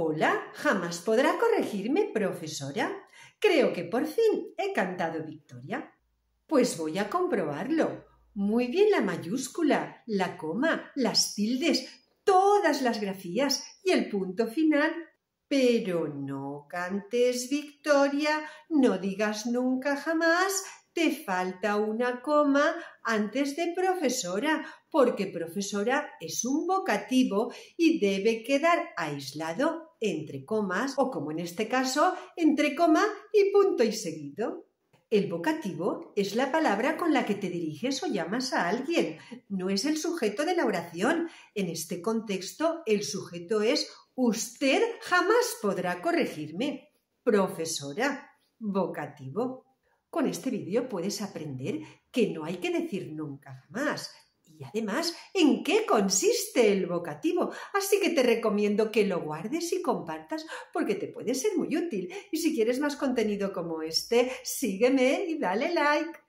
Hola, jamás podrá corregirme, profesora. Creo que por fin he cantado victoria. Pues voy a comprobarlo. Muy bien la mayúscula, la coma, las tildes, todas las grafías y el punto final. Pero no cantes victoria, no digas nunca jamás, te falta una coma antes de profesora, porque profesora es un vocativo y debe quedar aislado entre comas o como en este caso, entre coma y punto y seguido. El vocativo es la palabra con la que te diriges o llamas a alguien, no es el sujeto de la oración. En este contexto, el sujeto es usted jamás podrá corregirme. Profesora, vocativo. Con este vídeo puedes aprender que no hay que decir nunca jamás, y además, ¿en qué consiste el vocativo? Así que te recomiendo que lo guardes y compartas porque te puede ser muy útil. Y si quieres más contenido como este, sígueme y dale like.